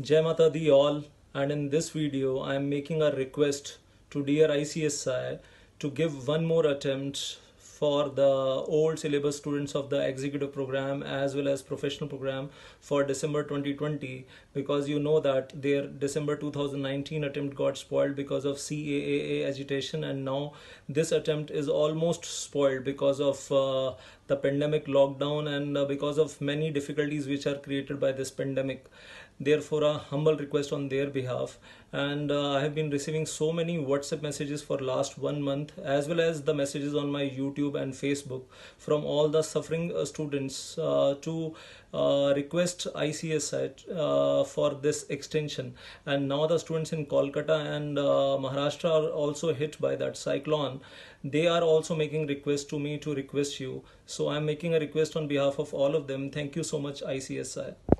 Jai Mata Di all and in this video I am making a request to dear ICSI to give one more attempt for the old syllabus students of the executive program as well as professional program for December 2020 because you know that their December 2019 attempt got spoiled because of CAA agitation and now this attempt is almost spoiled because of uh, the pandemic lockdown and uh, because of many difficulties which are created by this pandemic therefore a humble request on their behalf and uh, i have been receiving so many whatsapp messages for last one month as well as the messages on my youtube YouTube and Facebook from all the suffering uh, students uh, to uh, request ICSI for this extension. And now the students in Kolkata and Maharashtra are also hit by that cyclone. They are also making requests to me to request you. So I'm making a request on behalf of all of them. Thank you so much ICSI.